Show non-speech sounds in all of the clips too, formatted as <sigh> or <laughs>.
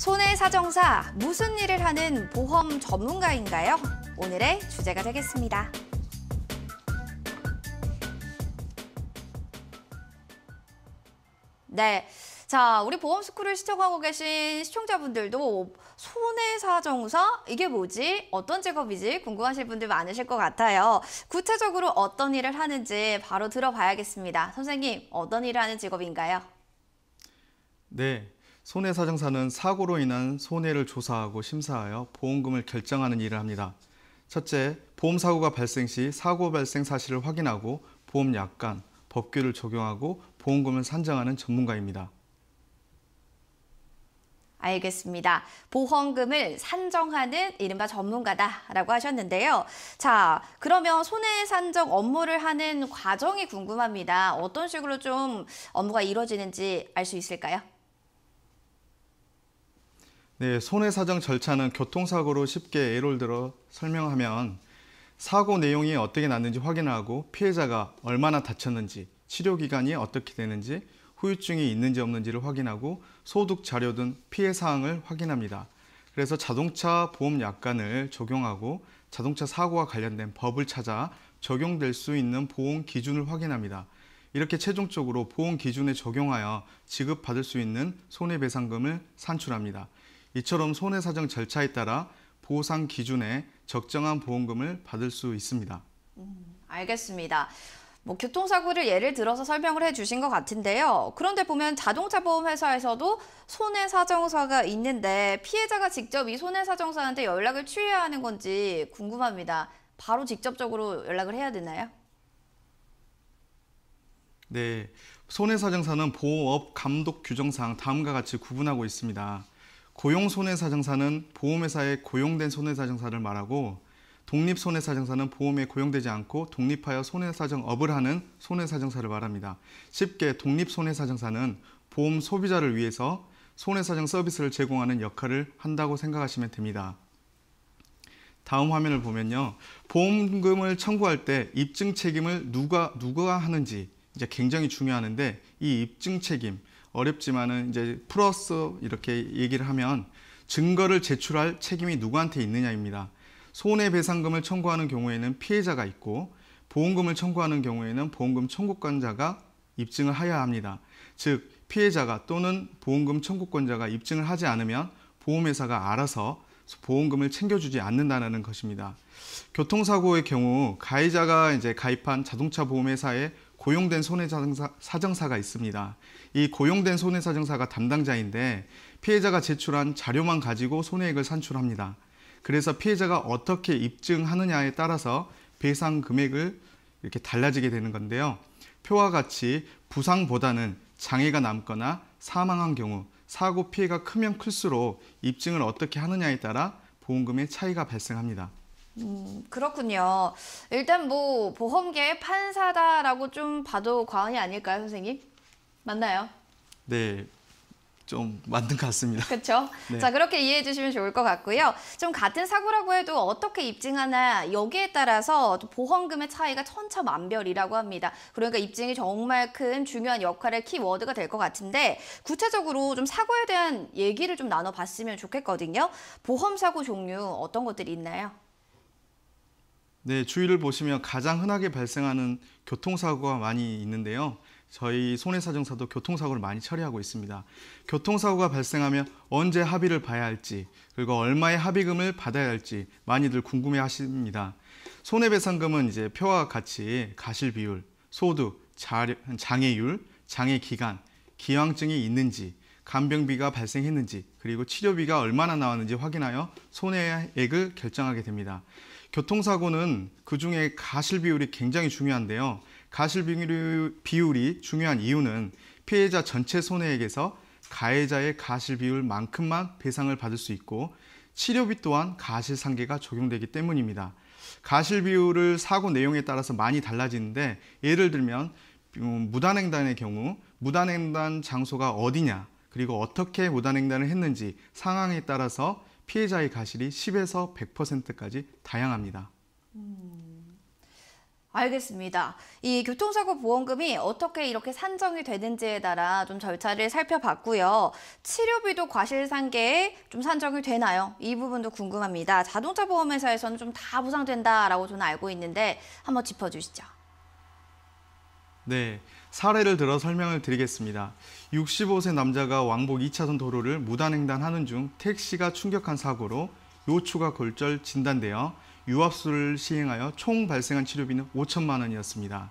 손해 사정사 무슨 일을 하는 보험 전문가인가요? 오늘의 주제가 되겠습니다. 네. 자, 우리 보험스쿨을 시청하고 계신 시청자분들도 손해사정사? 이게 뭐지? 어떤 직업이지? 궁금하실 분들 많으실 것 같아요. 구체적으로 어떤 일을 하는지 바로 들어봐야겠습니다. 선생님, 어떤 일을 하는 직업인가요? 네, 손해사정사는 사고로 인한 손해를 조사하고 심사하여 보험금을 결정하는 일을 합니다. 첫째, 보험사고가 발생 시 사고 발생 사실을 확인하고 보험약관, 법규를 적용하고 보험금을 산정하는 전문가입니다. 알겠습니다. 보험금을 산정하는 이른바 전문가다라고 하셨는데요. 자, 그러면 손해 산정 업무를 하는 과정이 궁금합니다. 어떤 식으로 좀 업무가 이루어지는지 알 수 있을까요? 네, 손해사정 절차는 교통사고로 쉽게 예를 들어 설명하면 사고 내용이 어떻게 났는지 확인하고 피해자가 얼마나 다쳤는지, 치료기간이 어떻게 되는지, 후유증이 있는지 없는지를 확인하고 소득 자료 등 피해 사항을 확인합니다. 그래서 자동차 보험 약관을 적용하고 자동차 사고와 관련된 법을 찾아 적용될 수 있는 보험 기준을 확인합니다. 이렇게 최종적으로 보험 기준에 적용하여 지급받을 수 있는 손해배상금을 산출합니다. 이처럼 손해사정 절차에 따라 보상 기준에 적정한 보험금을 받을 수 있습니다. 음, 알겠습니다. 뭐 교통사고를 예를 들어서 설명을 해주신 것 같은데요. 그런데 보면 자동차 보험 회사에서도 손해사정사가 있는데 피해자가 직접 이 손해사정사한테 연락을 취해야 하는 건지 궁금합니다. 바로 직접적으로 연락을 해야 되나요? 네, 손해사정사는 보험업 감독 규정상 다음과 같이 구분하고 있습니다. 고용 손해사정사는 보험회사의 고용된 손해사정사를 말하고 독립 손해사정사는 보험에 고용되지 않고 독립하여 손해사정업을 하는 손해사정사를 말합니다. 쉽게 독립 손해사정사는 보험 소비자를 위해서 손해사정 서비스를 제공하는 역할을 한다고 생각하시면 됩니다. 다음 화면을 보면요. 보험금을 청구할 때 입증 책임을 누가 누가 하는지 이제 굉장히 중요하는데 이 입증 책임 어렵지만은 이제 플러스 이렇게 얘기를 하면 증거를 제출할 책임이 누구한테 있느냐입니다. 손해배상금을 청구하는 경우에는 피해자가 있고 보험금을 청구하는 경우에는 보험금 청구권자가 입증을 하여야 합니다. 즉 피해자가 또는 보험금 청구권자가 입증을 하지 않으면 보험회사가 알아서 보험금을 챙겨주지 않는다는 것입니다. 교통사고의 경우 가해자가 이제 가입한 자동차 보험회사에 고용된 손해사정사, 가 있습니다. 이 고용된 손해사정사가 담당자인데 피해자가 제출한 자료만 가지고 손해액을 산출합니다. 그래서 피해자가 어떻게 입증하느냐에 따라서 배상 금액을 이렇게 달라지게 되는 건데요. 표와 같이 부상보다는 장애가 남거나 사망한 경우 사고 피해가 크면 클수록 입증을 어떻게 하느냐에 따라 보험금의 차이가 발생합니다. 음, 그렇군요. 일단 뭐 보험계의 판사다라고 좀 봐도 과언이 아닐까요, 선생님? 맞나요? 네. 좀 맞는 것 같습니다. <laughs> 그렇죠. 네. 자 그렇게 이해해 주시면 좋을 것 같고요. 좀 같은 사고라고 해도 어떻게 입증하나 여기에 따라서 보험금의 차이가 천차만별이라고 합니다. 그러니까 입증이 정말 큰 중요한 역할의 키워드가 될 것 같은데 구체적으로 좀 사고에 대한 얘기를 좀 나눠봤으면 좋겠거든요. 보험 사고 종류 어떤 것들이 있나요? 네, 주위를 보시면 가장 흔하게 발생하는 교통사고가 많이 있는데요. 저희 손해사정사도 교통사고를 많이 처리하고 있습니다. 교통사고가 발생하면 언제 합의를 봐야 할지, 그리고 얼마의 합의금을 받아야 할지 많이들 궁금해 하십니다. 손해배상금은 이제 표와 같이 가실 비율, 소득, 장애율, 장애 기간, 기왕증이 있는지, 간병비가 발생했는지, 그리고 치료비가 얼마나 나왔는지 확인하여 손해액을 결정하게 됩니다. 교통사고는 그중에 가실 비율이 굉장히 중요한데요. 가실 비율이 중요한 이유는 피해자 전체 손해액에서 가해자의 가실 비율만큼만 배상을 받을 수 있고 치료비 또한 가실상계가 적용되기 때문입니다. 가실 비율을 사고 내용에 따라서 많이 달라지는데 예를 들면 음, 무단횡단의 경우 무단횡단 장소가 어디냐 그리고 어떻게 무단횡단을 했는지 상황에 따라서 피해자의 가실이 10에서 100%까지 다양합니다. 음, 알겠습니다. 이 교통사고 보험금이 어떻게 이렇게 산정이 되는지에 따라 좀 절차를 살펴봤고요. 치료비도 과실상계에 좀 산정이 되나요? 이 부분도 궁금합니다. 자동차 보험회사에서는 좀 다 보상된다라고 저는 알고 있는데 한번 짚어주시죠. 네. 사례를 들어 설명을 드리겠습니다. 65세 남자가 왕복 2차선 도로를 무단횡단하는 중 택시가 충격한 사고로 요추가 골절 진단되어 유압수를 시행하여 총 발생한 치료비는 5천만 원이었습니다.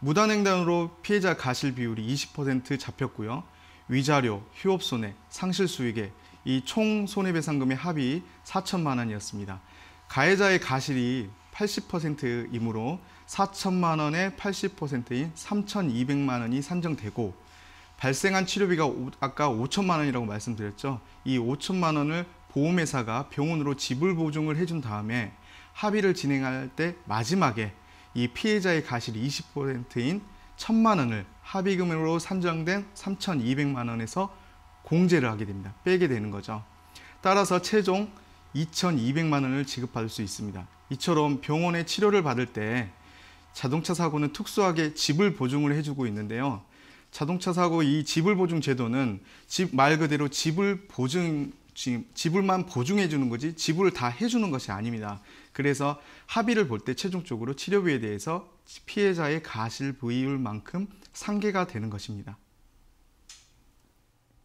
무단횡단으로 피해자 가실 비율이 20% 잡혔고요. 위자료, 휴업손해, 상실수익에 이 총 손해배상금의 합이 4천만 원이었습니다. 가해자의 가실이 80%이므로 4천만 원의 80%인 3,200만 원이 산정되고 발생한 치료비가 아까 5천만 원이라고 말씀드렸죠. 이 5천만 원을 보험회사가 병원으로 지불 보증을 해준 다음에 합의를 진행할 때 마지막에 이 피해자의 가실 20%인 1천만 원을 합의금으로 산정된 3,200만 원에서 공제를 하게 됩니다. 빼게 되는 거죠. 따라서 최종 2,200만 원을 지급받을 수 있습니다. 이처럼 병원에 치료를 받을 때 자동차 사고는 특수하게 지불 보증을 해주고 있는데요. 자동차 사고 이 지불 보증 제도는 말 그대로 지불 보증 지불만 보증해 주는 거지 지불을 다 해주는 것이 아닙니다. 그래서 합의를 볼 때 최종적으로 치료비에 대해서 피해자의 가실 부위율만큼 상계가 되는 것입니다.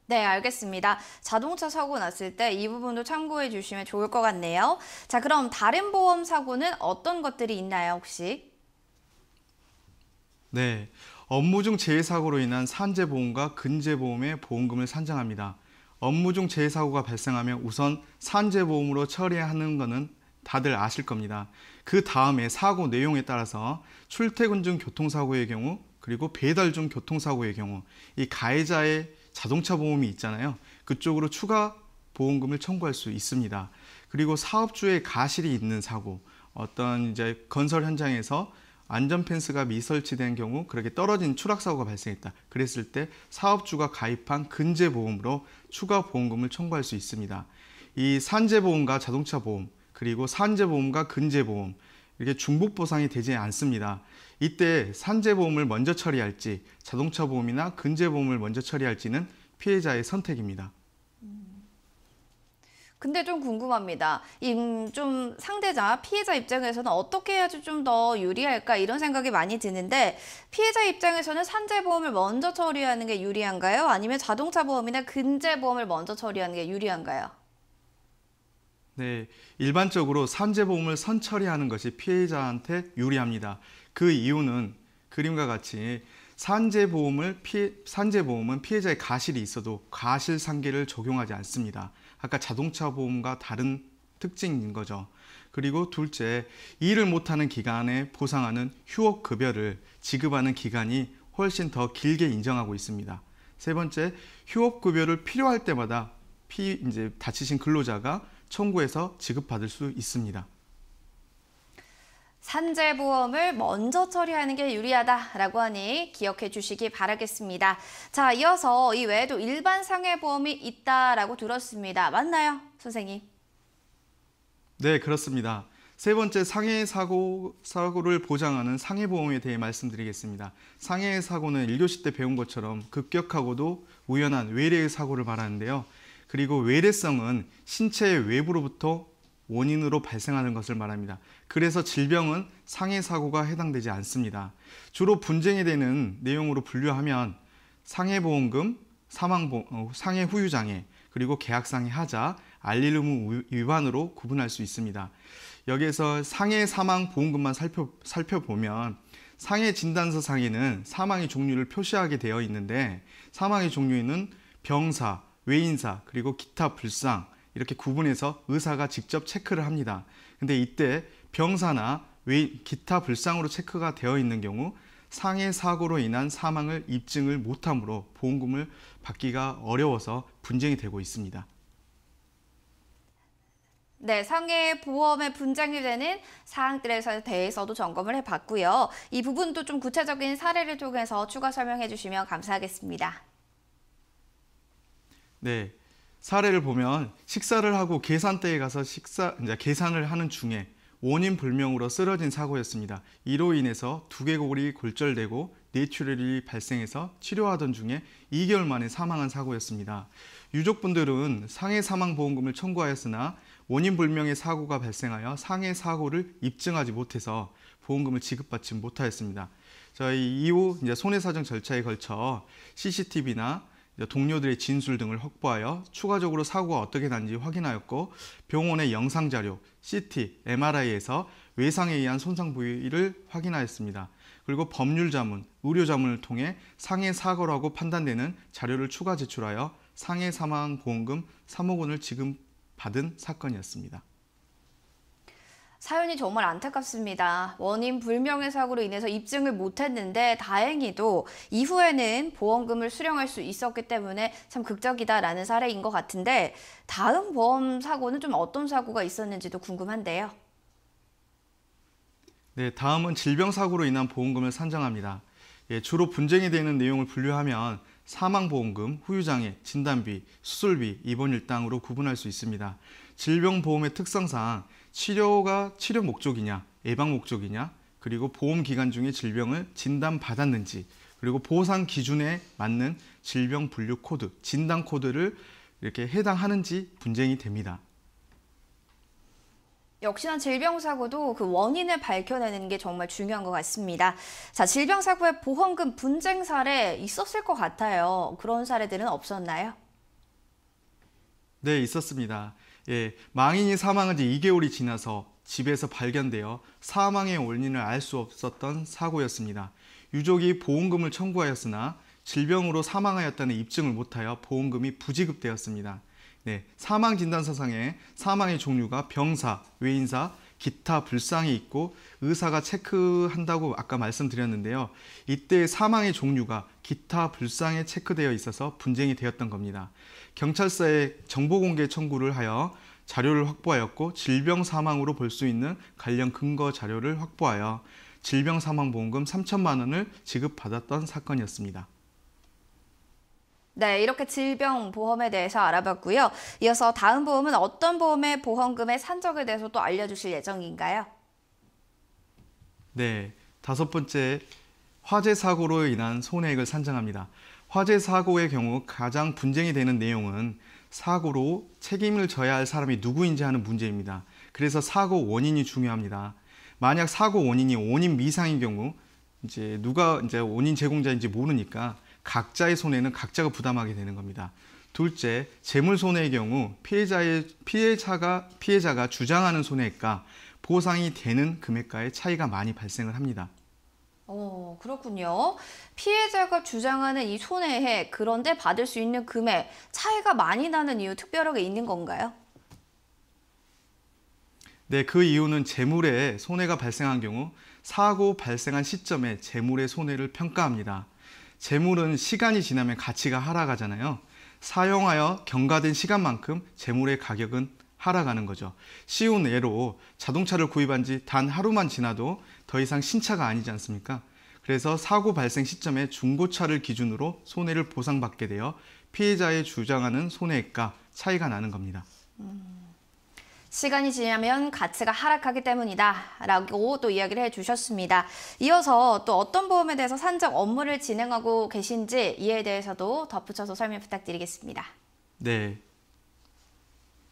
네, 알겠습니다. 자동차 사고 났을 때 이 부분도 참고해 주시면 좋을 것 같네요. 자, 그럼 다른 보험 사고는 어떤 것들이 있나요, 혹시? 네, 업무 중 재해사고로 인한 산재보험과 근재보험의 보험금을 산정합니다. 업무 중 재해사고가 발생하면 우선 산재보험으로 처리하는 것은 다들 아실 겁니다. 그 다음에 사고 내용에 따라서 출퇴근 중 교통사고의 경우 그리고 배달 중 교통사고의 경우 이 가해자의 자동차 보험이 있잖아요. 그쪽으로 추가 보험금을 청구할 수 있습니다. 그리고 사업주의 가실이 있는 사고, 어떤 이제 건설 현장에서 안전 펜스가 미설치된 경우 그렇게 떨어진 추락 사고가 발생했다. 그랬을 때 사업주가 가입한 근제 보험으로 추가 보험금을 청구할 수 있습니다. 이 산재 보험과 자동차 보험 그리고 산재 보험과 근제 보험 이렇게 중복 보상이 되지 않습니다. 이때 산재보험을 먼저 처리할지 자동차 보험이나 근재보험을 먼저 처리할지는 피해자의 선택입니다. 근데 좀 궁금합니다. 좀 상대자, 피해자 입장에서는 어떻게 해야지 좀더 유리할까 이런 생각이 많이 드는데 피해자 입장에서는 산재보험을 먼저 처리하는 게 유리한가요? 아니면 자동차 보험이나 근재보험을 먼저 처리하는 게 유리한가요? 네, 일반적으로 산재보험을 선처리하는 것이 피해자한테 유리합니다. 그 이유는 그림과 같이 산재보험을 피해, 산재보험은 피해자의 가실이 있어도 가실상계를 적용하지 않습니다. 아까 자동차 보험과 다른 특징인 거죠. 그리고 둘째, 일을 못하는 기간에 보상하는 휴업급여를 지급하는 기간이 훨씬 더 길게 인정하고 있습니다. 세 번째, 휴업급여를 필요할 때마다 피, 이제 다치신 근로자가 청구해서 지급받을 수 있습니다. 산재보험을 먼저 처리하는 게 유리하다라고 하니 기억해 주시기 바라겠습니다. 자, 이어서 이 외에도 일반 상해보험이 있다라고 들었습니다. 맞나요, 선생님? 네, 그렇습니다. 세 번째 상해 사고 사고를 보장하는 상해 보험에 대해 말씀드리겠습니다. 상해 사고는 1교시 때 배운 것처럼 급격하고도 우연한 외래의 사고를 말하는데요. 그리고 외래성은 신체의 외부로부터 원인으로 발생하는 것을 말합니다. 그래서 질병은 상해 사고가 해당되지 않습니다. 주로 분쟁이 되는 내용으로 분류하면 상해보험금, 사망 어, 상해 후유장애, 그리고 계약상해 하자, 알릴 의무 위반으로 구분할 수 있습니다. 여기에서 상해 사망 보험금만 살펴, 살펴보면 상해 진단서 상에는 사망의 종류를 표시하게 되어 있는데 사망의 종류에는 병사, 외인사, 그리고 기타 불상, 이렇게 구분해서 의사가 직접 체크를 합니다. 근데 이때 병사나 외 기타 불상으로 체크가 되어 있는 경우 상해 사고로 인한 사망을 입증을 못함으로 보험금을 받기가 어려워서 분쟁이 되고 있습니다. 네, 상해 보험의 분쟁이 되는 사항들에 대해서도 점검을 해봤고요. 이 부분도 좀 구체적인 사례를 통해서 추가 설명해 주시면 감사하겠습니다. 네, 사례를 보면 식사를 하고 계산대에 가서 식사 이제 계산을 하는 중에 원인 불명으로 쓰러진 사고였습니다. 이로 인해서 두개골이 골절되고 뇌출혈이 발생해서 치료하던 중에 2개월 만에 사망한 사고였습니다. 유족분들은 상해 사망 보험금을 청구하였으나 원인 불명의 사고가 발생하여 상해 사고를 입증하지 못해서 보험금을 지급받지 못하였습니다. 저희 이후 이제 손해사정 절차에 걸쳐 CCTV나 동료들의 진술 등을 확보하여 추가적으로 사고가 어떻게 난지 확인하였고 병원의 영상 자료, CT, MRI에서 외상에 의한 손상 부위를 확인하였습니다. 그리고 법률 자문, 의료 자문을 통해 상해 사고라고 판단되는 자료를 추가 제출하여 상해 사망 보험금 3억 원을 지급 받은 사건이었습니다. 사연이 정말 안타깝습니다. 원인 불명의 사고로 인해서 입증을 못했는데 다행히도 이후에는 보험금을 수령할 수 있었기 때문에 참 극적이다라는 사례인 것 같은데 다음 보험 사고는 좀 어떤 사고가 있었는지도 궁금한데요. 네, 다음은 질병 사고로 인한 보험금을 산정합니다. 예, 주로 분쟁이 되는 내용을 분류하면 사망보험금, 후유장애, 진단비, 수술비, 입원일당으로 구분할 수 있습니다. 질병보험의 특성상 치료가 치료 목적이냐, 예방 목적이냐, 그리고 보험 기간 중에 질병을 진단받았는지, 그리고 보상 기준에 맞는 질병 분류 코드, 진단 코드를 이렇게 해당하는지 분쟁이 됩니다. 역시나 질병사고도 그 원인을 밝혀내는 게 정말 중요한 것 같습니다. 자, 질병사고의 보험금 분쟁 사례 있었을 것 같아요. 그런 사례들은 없었나요? 네, 있었습니다. 예, 망인이 사망한 지 2개월이 지나서 집에서 발견되어 사망의 원인을 알 수 없었던 사고였습니다. 유족이 보험금을 청구하였으나 질병으로 사망하였다는 입증을 못하여 보험금이 부지급되었습니다. 네, 사망 진단서상에 사망의 종류가 병사, 외인사, 기타 불상이 있고 의사가 체크한다고 아까 말씀드렸는데요. 이때 사망의 종류가 기타 불상에 체크되어 있어서 분쟁이 되었던 겁니다. 경찰서에 정보공개 청구를 하여 자료를 확보하였고 질병 사망으로 볼 수 있는 관련 근거 자료를 확보하여 질병 사망 보험금 3천만 원을 지급받았던 사건이었습니다. 네, 이렇게 질병 보험에 대해서 알아봤고요. 이어서 다음 보험은 어떤 보험의 보험금의 산적에 대해서 또 알려주실 예정인가요? 네, 다섯 번째 화재 사고로 인한 손해액을 산정합니다. 화재 사고의 경우 가장 분쟁이 되는 내용은 사고로 책임을 져야 할 사람이 누구인지 하는 문제입니다. 그래서 사고 원인이 중요합니다. 만약 사고 원인이 원인 미상인 경우 이제 누가 이제 원인 제공자인지 모르니까 각자의 손해는 각자가 부담하게 되는 겁니다. 둘째, 재물 손해의 경우 피해자의 피해자가 피해자가 주장하는 손해액과 보상이 되는 금액과의 차이가 많이 발생을 합니다. 어, 그렇군요. 피해자가 주장하는 이 손해액, 그런데 받을 수 있는 금액, 차이가 많이 나는 이유 특별하게 있는 건가요? 네, 그 이유는 재물에 손해가 발생한 경우 사고 발생한 시점에 재물의 손해를 평가합니다. 재물은 시간이 지나면 가치가 하락하잖아요. 사용하여 경과된 시간만큼 재물의 가격은 하락하는 거죠. 쉬운 예로 자동차를 구입한 지 단 하루만 지나도 더 이상 신차가 아니지 않습니까? 그래서 사고 발생 시점에 중고차를 기준으로 손해를 보상받게 되어 피해자의 주장하는 손해액과 차이가 나는 겁니다. 음... 시간이 지나면 가치가 하락하기 때문이다 라고 또 이야기를 해주셨습니다. 이어서 또 어떤 보험에 대해서 산정 업무를 진행하고 계신지 이에 대해서도 덧붙여서 설명 부탁드리겠습니다. 네.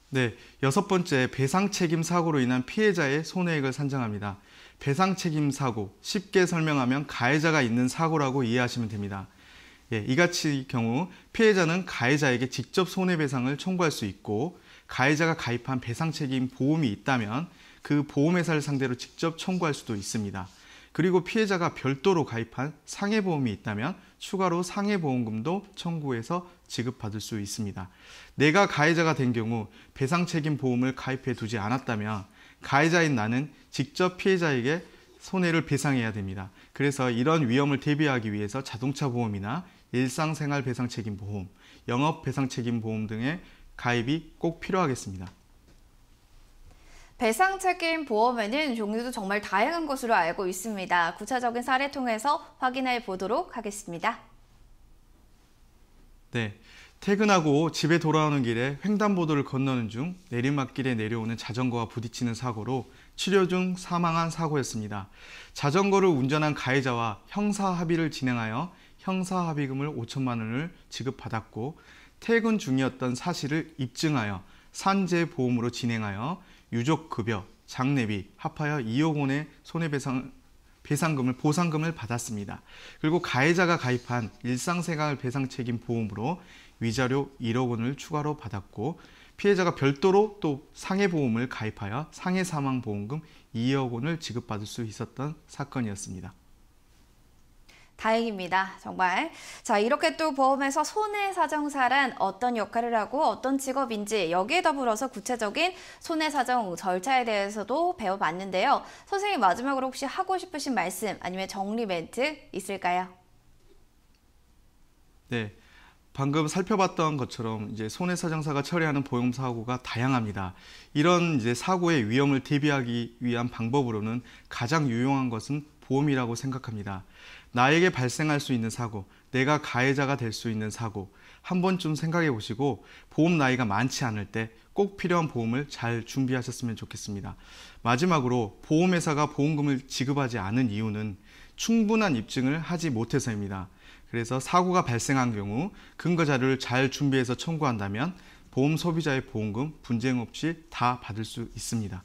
네, 여섯 번째 배상 책임 사고로 인한 피해자의 손해액을 산정합니다. 배상 책임 사고, 쉽게 설명하면 가해자가 있는 사고라고 이해하시면 됩니다. 예, 이같이 경우 피해자는 가해자에게 직접 손해배상을 청구할 수 있고 가해자가 가입한 배상 책임 보험이 있다면 그 보험회사를 상대로 직접 청구할 수도 있습니다. 그리고 피해자가 별도로 가입한 상해보험이 있다면 추가로 상해보험금도 청구해서 지급받을 수 있습니다. 내가 가해자가 된 경우 배상 책임 보험을 가입해 두지 않았다면 가해자인 나는 직접 피해자에게 손해를 배상해야 됩니다. 그래서 이런 위험을 대비하기 위해서 자동차 보험이나 일상생활 배상 책임 보험, 영업 배상 책임 보험 등의 가입이 꼭 필요하겠습니다. 배상책임 보험에는 종류도 정말 다양한 것으로 알고 있습니다. 구체적인 사례 통해서 확인해 보도록 하겠습니다. 네, 퇴근하고 집에 돌아오는 길에 횡단보도를 건너는 중 내리막길에 내려오는 자전거와 부딪히는 사고로 치료 중 사망한 사고였습니다. 자전거를 운전한 가해자와 형사 합의를 진행하여 형사 합의금을 5천만 원을 지급받았고 퇴근 중이었던 사실을 입증하여 산재보험으로 진행하여 유족급여, 장례비 합하여 2억 원의 손해배상 배상금을 보상금을 받았습니다. 그리고 가해자가 가입한 일상생활 배상 책임 보험으로 위자료 1억 원을 추가로 받았고 피해자가 별도로 또 상해 보험을 가입하여 상해 사망 보험금 2억 원을 지급받을 수 있었던 사건이었습니다. 다행입니다. 정말. 자, 이렇게 또 보험에서 손해사정사란 어떤 역할을 하고 어떤 직업인지 여기에 더불어서 구체적인 손해사정 절차에 대해서도 배워봤는데요. 선생님 마지막으로 혹시 하고 싶으신 말씀 아니면 정리 멘트 있을까요? 네. 방금 살펴봤던 것처럼 이제 손해사정사가 처리하는 보험 사고가 다양합니다. 이런 이제 사고의 위험을 대비하기 위한 방법으로는 가장 유용한 것은 보험이라고 생각합니다. 나에게 발생할 수 있는 사고, 내가 가해자가 될 수 있는 사고, 한 번쯤 생각해 보시고 보험 나이가 많지 않을 때 꼭 필요한 보험을 잘 준비하셨으면 좋겠습니다. 마지막으로 보험회사가 보험금을 지급하지 않은 이유는 충분한 입증을 하지 못해서입니다. 그래서 사고가 발생한 경우 근거 자료를 잘 준비해서 청구한다면 보험 소비자의 보험금 분쟁 없이 다 받을 수 있습니다.